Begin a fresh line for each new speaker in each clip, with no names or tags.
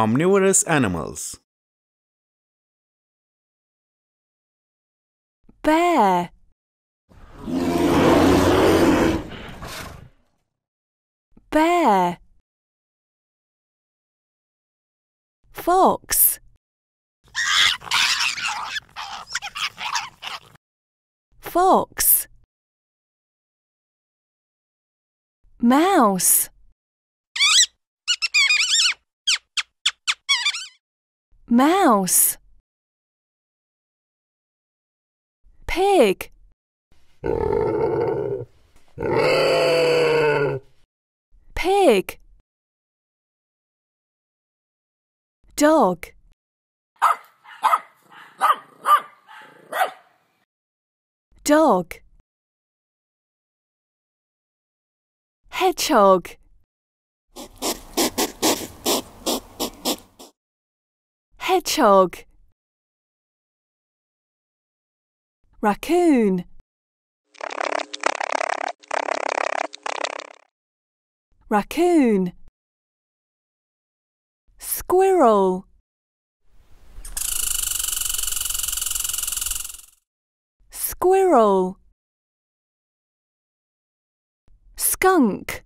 Omnivorous animals. Bear. Bear. Fox. Fox. Mouse. Mouse Pig Pig Dog Dog Hedgehog Hedgehog Raccoon Raccoon Squirrel Squirrel Skunk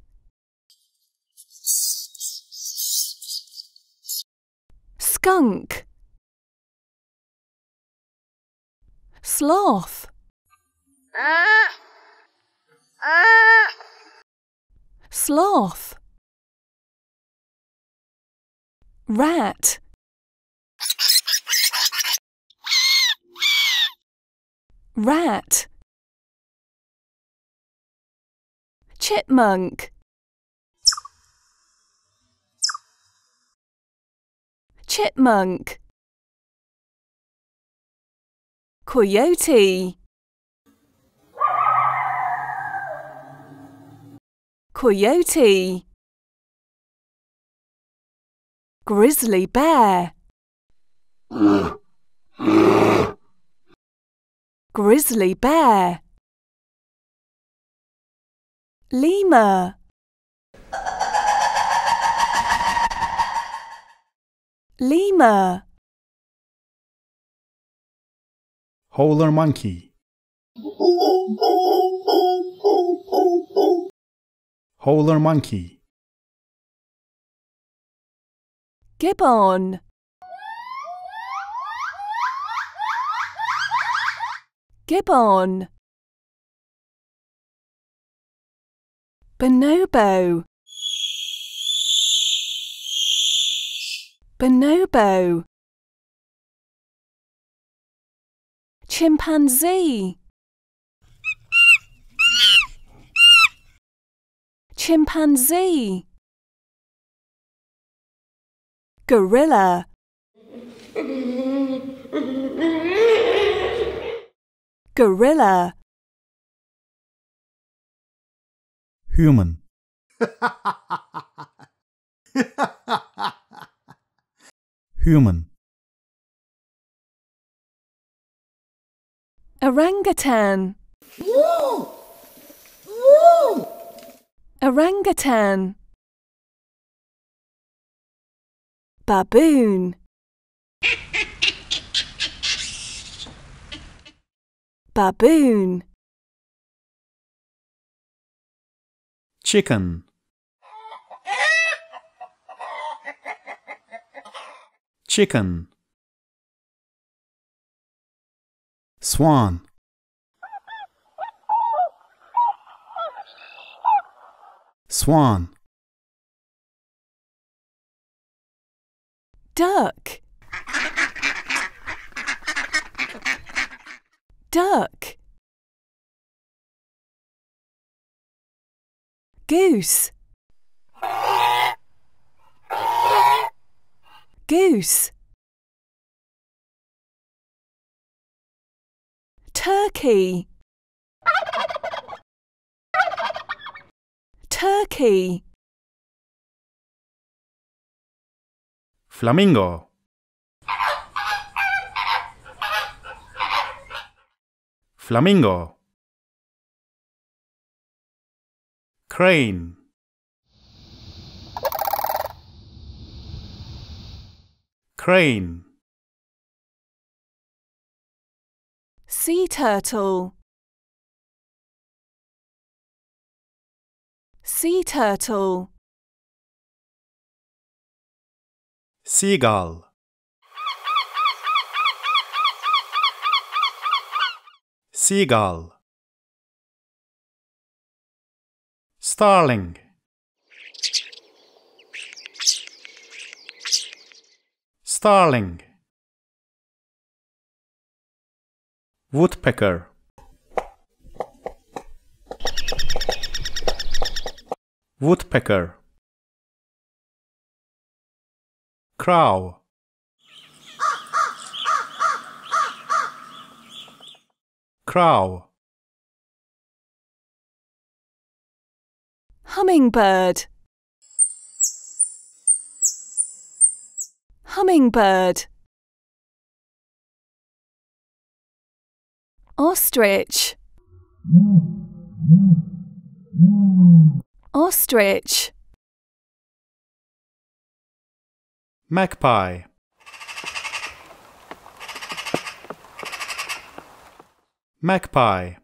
skunk sloth sloth rat rat chipmunk chipmunk coyote coyote grizzly bear grizzly bear lemur lemur howler monkey howler monkey gibbon gibbon bonobo Bonobo Chimpanzee Chimpanzee Gorilla Gorilla Human Human. Orangutan. Woo! Woo! Orangutan. Baboon. Baboon. Chicken. chicken swan swan duck duck goose Goose. Turkey. Turkey. Flamingo. Flamingo. Crane. crane sea turtle sea turtle seagull seagull starling Starling Woodpecker Woodpecker Crow Crow Hummingbird Hummingbird. Ostrich. Ostrich. Magpie. Magpie.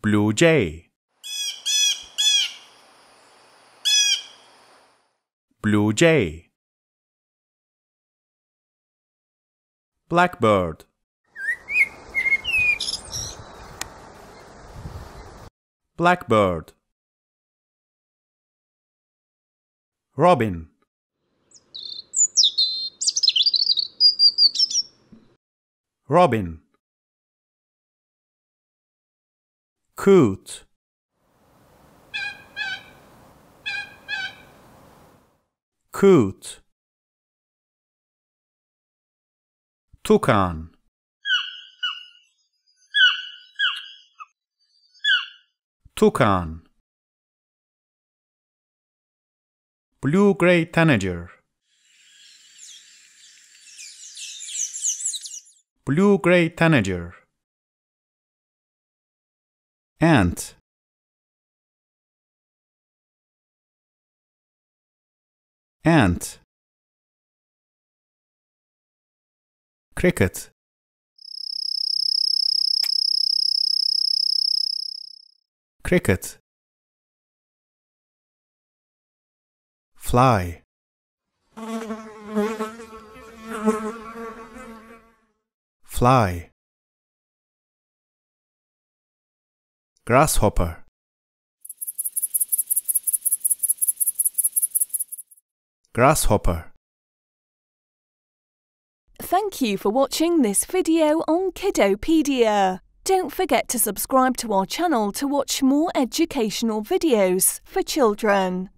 Blue jay. Jay, Blackbird Blackbird Robin Robin Coot coot toucan toucan blue-gray tanager blue-gray tanager ant ant cricket cricket fly fly grasshopper Grasshopper. Thank you for watching this video on Kiddopedia. Don't forget to subscribe to our channel to watch more educational videos for children.